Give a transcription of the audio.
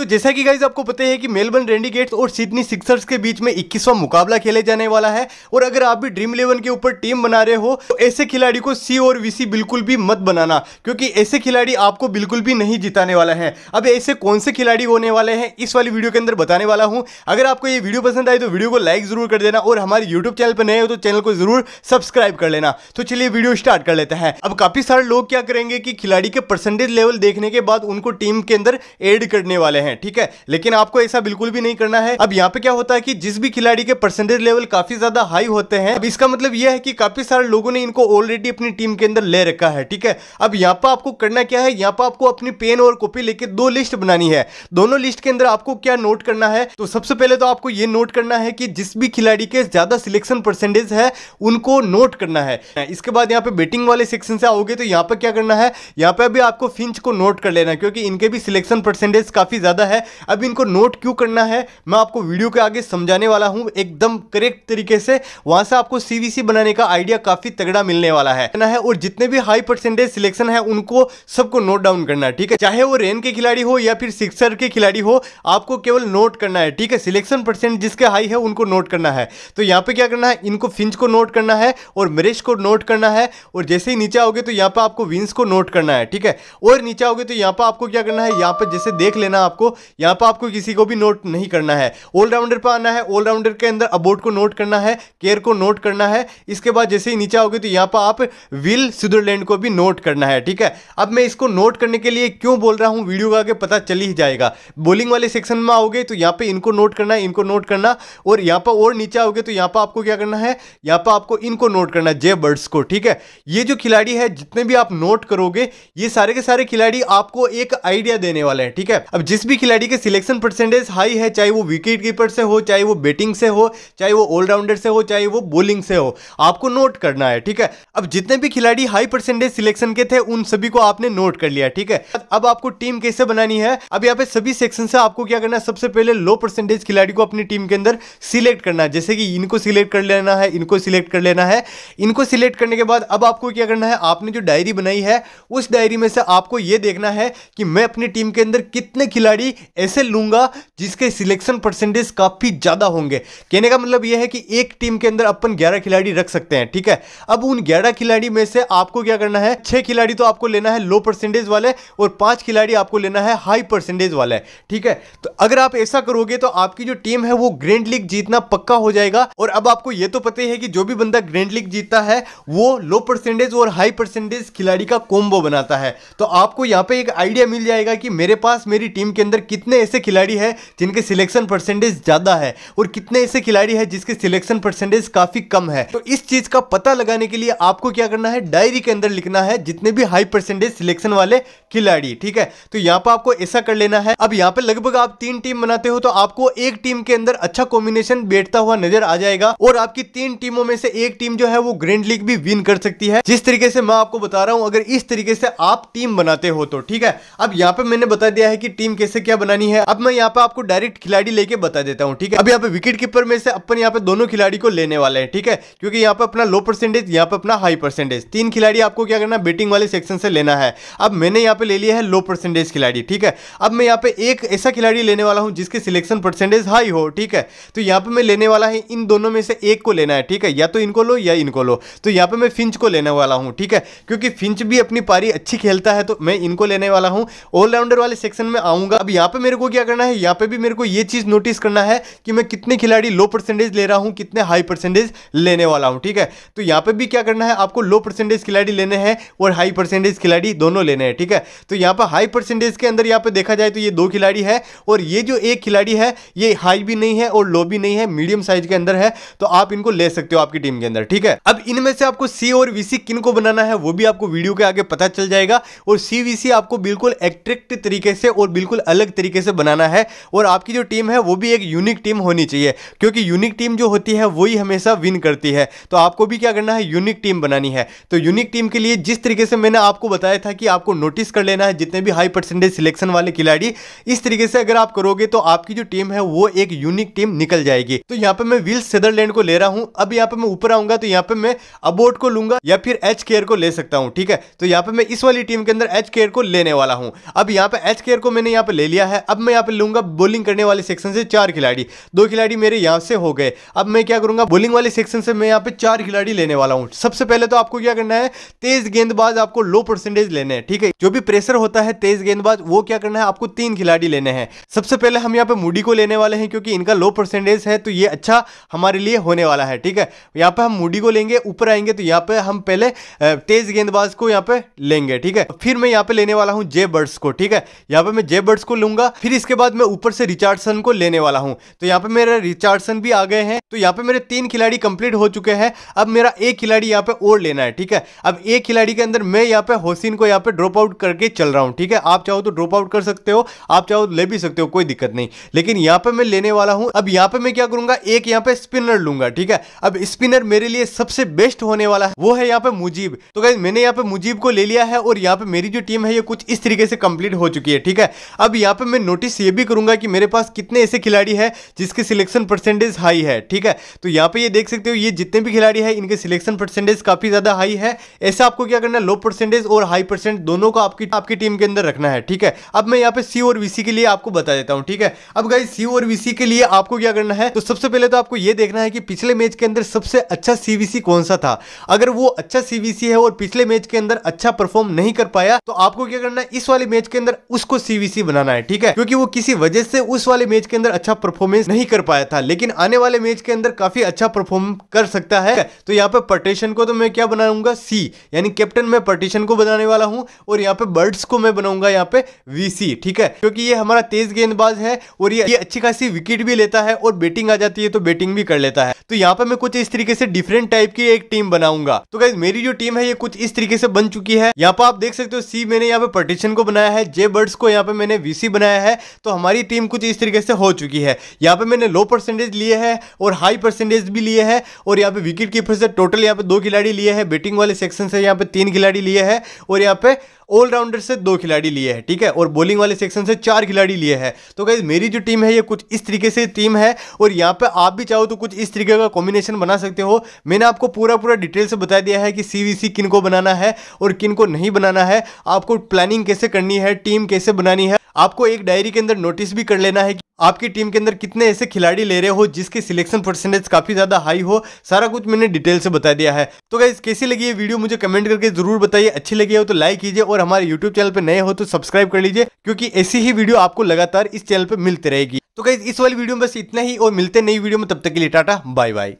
तो जैसा कि गाइज आपको पता है कि मेलबर्न रेंडीगेट्स और सिडनी सिक्सर्स के बीच में 21वां मुकाबला खेले जाने वाला है और अगर आप भी ड्रीम इलेवन के ऊपर टीम बना रहे हो तो ऐसे खिलाड़ी को सी और वीसी बिल्कुल भी मत बनाना क्योंकि ऐसे खिलाड़ी आपको बिल्कुल भी नहीं जिताने वाला है अब ऐसे कौन से खिलाड़ी होने वाले हैं इस वाली वीडियो के अंदर बताने वाला हूँ अगर आपको ये वीडियो पसंद आई तो वीडियो को लाइक जरूर कर देना और हमारे यूट्यूब चैनल पर नए हो तो चैनल को जरूर सब्सक्राइब कर लेना तो चलिए वीडियो स्टार्ट कर लेते हैं अब काफी सारे लोग क्या करेंगे कि खिलाड़ी के परसेंटेज लेवल देखने के बाद उनको टीम के अंदर एड करने वाले हैं हैं ठीक है लेकिन आपको ऐसा बिल्कुल भी नहीं करना है अब यहाँ पे क्या होता है कि जिस भी खिलाड़ी के परसेंटेज लेवल काफी ज्यादा हाई होते हैं अब इसका मतलब यह है कि काफी सारे लोगों ने इनको ऑलरेडी अपनी टीम के अंदर ले रखा है ठीक है अब यहाँ पर आपको करना क्या है यहाँ पर आपको अपनी पेन और कॉपी लेके दो लिस्ट बनानी है दोनों लिस्ट के अंदर आपको क्या नोट करना है तो सबसे पहले तो आपको ये नोट करना है कि जिस भी खिलाड़ी के ज्यादा सिलेक्शन परसेंटेज है उनको नोट करना है इसके बाद यहाँ पे बेटिंग वाले सेक्शन से आओगे तो यहाँ पर क्या करना है यहाँ पे अभी आपको फिंच को नोट कर लेना क्योंकि इनके भी सिलेक्शन परसेंटेज काफी ज्यादा ज़्यादा है अब इनको नोट क्यों करना है मैं आपको वीडियो के आगे समझाने वाला हूँ एकदम करेक्ट तरीके से वहाँ से आपको सी बनाने का आइडिया काफ़ी तगड़ा मिलने वाला है ना है और जितने भी हाई परसेंटेज सिलेक्शन है उनको सबको नोट डाउन करना है ठीक है चाहे वो रेन के खिलाड़ी हो या फिर सिक्सर के खिलाड़ी हो आपको केवल नोट करना है ठीक है सिलेक्शन परसेंट जिसके हाई है उनको नोट करना है तो यहाँ पे क्या करना है इनको फिंच को नोट करना है और मरेश को नोट करना है और जैसे ही नीचे आओगे तो यहाँ पर आपको विंस को नोट करना है ठीक है और नीचे आओगे तो यहाँ पर आपको क्या करना है यहाँ पर जैसे देख लेना आपको हो यहाँ पर आपको किसी को भी नोट नहीं करना है ऑलराउंडर पर आना है ऑलराउंडर के अंदर अबोर्ड को नोट करना है केयर को नोट करना है इसके बाद जैसे ही नीचे आओगे तो यहाँ पर आप विल स्विटरलैंड को भी नोट करना है ठीक है अब मैं इसको नोट करने के लिए क्यों बोल रहा हूँ वीडियो का पता चल ही जाएगा बोलिंग वाले सेक्शन में आओगे तो यहाँ पर इनको नोट करना है इनको नोट करना और यहाँ पर और नीचे आओगे तो यहाँ पर आपको क्या करना है यहाँ पर आपको इनको नोट करना है जे बर्ड्स को ठीक है ये जो खिलाड़ी है जितने भी आप नोट करोगे ये सारे के सारे खिलाड़ी आपको एक आइडिया देने वाले हैं ठीक है अब जिस भी खिलाड़ी के सिलेक्शन परसेंटेज हाई है चाहे वो विकेट कीपर से हो चाहे वो बैटिंग से हो चाहे वो ऑलराउंडर से हो चाहे वो बॉलिंग से हो आपको नोट करना है ठीक है अब जितने भी खिलाड़ी हाई परसेंटेज सिलेक्शन के थे उन सभी को आपने नोट कर लिया ठीक है अब आपको टीम कैसे बनानी है अब यहाँ पे सभी सेक्शन से आपको क्या करना है सबसे पहले लो परसेंटेज खिलाड़ी को अपनी टीम के अंदर सिलेक्ट करना है जैसे कि इनको सिलेक्ट कर लेना है इनको सिलेक्ट कर लेना है इनको सिलेक्ट करने के बाद अब आपको क्या करना है आपने जो डायरी बनाई है उस डायरी में से आपको यह देखना है कि मैं अपनी टीम के अंदर कितने खिलाड़ी भी ऐसे लूंगा जिसके सिलेक्शन परसेंटेज काफ़ी ज़्यादा होंगे कहने का मतलब यह है कि एक टीम के अंदर अपन ग्यारह खिलाड़ी रख सकते हैं ठीक है अब उन ग्यारह खिलाड़ी में से आपको क्या करना है छह खिलाड़ी तो आपको लेना है लो परसेंटेज वाले और पांच खिलाड़ी आपको लेना है हाई परसेंटेज वाले ठीक है तो अगर आप ऐसा करोगे तो आपकी जो टीम है वो ग्रैंड लीग जीतना पक्का हो जाएगा और अब आपको यह तो पता ही है कि जो भी बंदा ग्रैंड लीग जीतता है वो लो परसेंटेज और हाई परसेंटेज खिलाड़ी का कोम्बो बनाता है तो आपको यहां पर एक आइडिया मिल जाएगा कि मेरे पास मेरी टीम के अंदर कितने ऐसे खिलाड़ी हैं जिनके सिलेक्शन परसेंटेज ज़्यादा है और कितने ऐसे खिलाड़ी हैं जिसके सिलेक्शन परसेंटेज काफ़ी कम है तो इस चीज़ का पता लगाने के लिए आपको क्या करना है डायरी के अंदर लिखना है जितने भी हाई परसेंटेज सिलेक्शन वाले खिलाड़ी ठीक है तो यहाँ पर आपको ऐसा कर लेना है अब यहाँ पे लगभग आप तीन टीम बनाते हो तो आपको एक टीम के अंदर अच्छा कॉम्बिनेशन बैठता हुआ नजर आ जाएगा और आपकी तीन टीमों में से एक टीम जो है वो ग्रैंड लीग भी विन कर सकती है जिस तरीके से मैं आपको बता रहा हूँ अगर इस तरीके से आप टीम बनाते हो तो ठीक है अब यहाँ पे मैंने बता दिया है कि टीम कैसे क्या बनानी है अब मैं यहाँ पे आपको डायरेक्ट खिलाड़ी लेके बता देता हूँ ठीक है अब यहाँ पे विकेट कीपर में से अपन यहाँ पे दोनों खिलाड़ी को लेने वाले हैं ठीक है क्योंकि यहाँ पे अपना लो परसेंटेज यहाँ पे अपना हाई परसेंटेज तीन खिलाड़ी आपको क्या करना बैटिंग वाले सेक्शन से लेना है अब मैंने यहाँ पे ले लिया है लो परसेंटेज खिलाड़ी ठीक है अब मैं यहाँ पे एक ऐसा खिलाड़ी लेने वाला हूँ जिसके सिलेक्शन परसेंटेज हाई हो ठीक है तो यहाँ पे मैं लेने वाला है इन दोनों में से एक को लेना है ठीक है या तो इनको लो या इनको लो तो यहाँ पे मैं फिंच को लेने वाला हूँ ठीक है क्योंकि फिंच भी अपनी पारी अच्छी खेलता है तो मैं इनको लेने वाला हूँ ऑलराउंडर वाले सेक्शन में आऊँगा अब यहाँ पर मेरे को क्या करना है यहाँ पर भी मेरे को ये चीज़ नोटिस करना है कि मैं कितने खिलाड़ी लो परसेंटेज ले रहा हूँ कितने हाई परसेंटेज लेने वाला हूँ ठीक है तो यहाँ पर भी क्या करना है आपको लो परसेंटेज खिलाड़ी लेने हैं और हाई परसेंटेज खिलाड़ी दोनों लेने हैं ठीक है तो यहाँ पर हाई परसेंटेज के अंदर यहाँ पर देखा जाए तो ये दो खिलाड़ी है और ये जो एक खिलाड़ी है ये हाई भी नहीं है और लो भी नहीं है मीडियम साइज के अंदर है तो आप इनको ले सकते हो आपकी टीम के अंदर ठीक है अब इनमें से आपको सी और वीसी किन को बनाना है वो भी आपको वीडियो के आगे पता चल जाएगा और सी वीसी आपको बिल्कुल एट्रैक्ट तरीके से और बिल्कुल अलग तरीके से बनाना है और आपकी जो टीम है वो भी एक यूनिक टीम होनी चाहिए क्योंकि यूनिक टीम जो होती है वही हमेशा विन करती है तो आपको भी क्या करना है यूनिक टीम बनानी है तो यूनिक टीम के लिए जिस तरीके से मैंने आपको बताया था कि आपको नोटिस कर लेना है जितने भी हाई परसेंटेज सिलेक्शन वाले खिलाड़ी इस तरीके से अगर आप करोगे तो आपकी जो टीम है वो एक यूनिक टीम निकल जाएगी तो यहाँ पे मैं विल सेदरलैंड को ले रहा हूँ अब यहाँ पे मैं ऊपर आऊंगा तो यहाँ पे मैं अबोट को लूंगा या फिर एच केयर को ले सकता हूँ ठीक है तो यहाँ पे मैं इस वाली टीम के अंदर एच केयर को लेने वाला हूँ अब यहाँ पे एच केयर को मैंने यहाँ पे ले लिया है अब मैं यहाँ पे लूंगा बोलिंग करने वाले सेक्शन से चार खिलाड़ी दो खिलाड़ी मेरे यहाँ से हो गए अब मैं क्या करूंगा बोलिंग वाले सेक्शन से मैं यहाँ पे चार खिलाड़ी लेने वाला हूँ सबसे पहले तो आपको क्या करना है तेज गेंदबाज आपको लो परसेंटेज लेने ठीक है जो भी प्रेशर होता है तेज गेंदबाज वो क्या करना है आपको तीन खिलाड़ी लेने हैं सबसे पहले हम यहाँ पे मूडी को लेने वाले हैं क्योंकि इनका लो परसेंटेज है तो ये अच्छा हमारे लिए होने वाला है ठीक है यहाँ पे हम मूडी को लेंगे ऊपर आएंगे तो यहाँ पे हम पहले तेज गेंदबाज को यहाँ पे लेंगे ठीक है फिर मैं यहाँ पे लेने वाला हूँ जे बर्ड्स को ठीक है यहाँ पे मैं जे बर्ड्स को लूंगा फिर इसके बाद मैं ऊपर से रिचार्डसन को लेने वाला हूँ तो यहाँ पे मेरे रिचार्डसन भी आ गए हैं तो यहाँ पे मेरे तीन खिलाड़ी कंप्लीट हो चुके हैं अब मेरा एक खिलाड़ी यहाँ पे और लेना है ठीक है अब एक खिलाड़ी के अंदर मैं यहाँ पे होसिन को यहाँ पे ड्रॉप आउट करके करके चल रहा हूं ठीक है आप चाहो तो ड्रॉप आउट कर सकते हो आप चाहो तो ले भी सकते हो कोई दिक्कत नहीं लेकिन यहां पर मैं लेने वाला हूं अब यहां पर मैं क्या करूंगा एक यहां पर स्पिनर लूंगा ठीक है अब स्पिनर मेरे लिए सबसे बेस्ट होने वाला है वो है यहाँ पे मुजीब तो गाइज मैंने यहाँ पे मुजीब को ले लिया है और यहाँ पे मेरी जो टीम है ये कुछ इस तरीके से कंप्लीट हो चुकी है ठीक है अब यहाँ पे मैं नोटिस ये भी करूंगा कि मेरे पास कितने ऐसे खिलाड़ी है जिसके सिलेक्शन परसेंटेज हाई है ठीक है तो यहाँ पे ये देख सकते हो ये जितने भी खिलाड़ी है इनके सिलेक्शन परसेंटेज काफी ज्यादा हाई है ऐसा आपको क्या करना है लो परसेंटेज और हाई परसेंट दोनों को आपकी आपकी टीम के अंदर रखना है ठीक है अब मैं यहाँ पे सी और वीसी के लिए आपको बता देता हूँ ठीक है अब गाइज सी और वीसी के लिए आपको क्या करना है तो सबसे पहले तो आपको ये देखना है कि पिछले मैच के अंदर सबसे अच्छा सीवीसी कौन सा था अगर वो अच्छा सीवीसी है और पिछले मैच के अंदर अच्छा परफॉर्म नहीं कर पाया तो आपको क्या करना है इस वाले मैच के अंदर उसको सीवीसी बनाना है ठीक है क्योंकि वो किसी वजह से उस वाले मैच के अंदर अच्छा परफॉर्मेंस नहीं कर पाया था लेकिन आने वाले मैच के अंदर काफी अच्छा परफॉर्म कर सकता है तो यहाँ पे पटेशन को तो मैं क्या बनाऊंगा सी यानी कैप्टन में पटेशन को बनाने वाला हूँ और यहाँ पे बर्ड्स को मैं बनाऊंगा यहाँ पे वीसी ठीक है क्योंकि ये हमारा तेज गेंदबाज है और ये अच्छी खासी विकेट भी लेता है और बैटिंग आ जाती है तो बैटिंग भी कर लेता है तो यहाँ पे मैं कुछ इस तरीके से डिफरेंट टाइप की एक टीम बनाऊंगा तो गाइज मेरी जो टीम है ये कुछ इस तरीके से बन चुकी है यहाँ पे आप देख सकते हो सी मैंने यहाँ पे पर्टिशन को बनाया है जे बर्ड्स को यहाँ पे मैंने वीसी बनाया है तो हमारी टीम कुछ इस तरीके से हो चुकी है यहाँ पे मैंने लो परसेंटेज लिए है और हाई परसेंटेज भी लिए है और यहाँ पे विकेट कीपर से टोटल यहाँ पे दो खिलाड़ी लिए है बैटिंग वाले सेक्शन से यहाँ पे तीन खिलाड़ी लिए है और यहाँ पे ऑलराउंडर से दो खिलाड़ी लिए हैं ठीक है और बॉलिंग वाले सेक्शन से चार खिलाड़ी लिए हैं तो गाइज मेरी जो टीम है ये कुछ इस तरीके से टीम है और यहाँ पे आप भी चाहो तो कुछ इस तरीके का कॉम्बिनेशन बना सकते हो मैंने आपको पूरा पूरा डिटेल से बता दिया है कि सी किन को बनाना है और किन को नहीं बनाना है आपको प्लानिंग कैसे करनी है टीम कैसे बनानी है आपको एक डायरी के अंदर नोटिस भी कर लेना है कि आपकी टीम के अंदर कितने ऐसे खिलाड़ी ले रहे हो जिसके सिलेक्शन परसेंटेज काफ़ी ज़्यादा हाई हो सारा कुछ मैंने डिटेल से बता दिया है तो गाइज कैसी लगी ये वीडियो मुझे कमेंट करके जरूर बताइए अच्छी लगी हो तो लाइक कीजिए और हमारे यूट्यूब चैनल पर नए हो तो सब्सक्राइब कर लीजिए क्योंकि ऐसी ही वीडियो आपको लगातार इस चैनल पर मिलती रहेगी तो गाइज इस वाली वीडियो में बस इतना ही और मिलते नई वीडियो में तब तक के लिए टाटा बाय बाय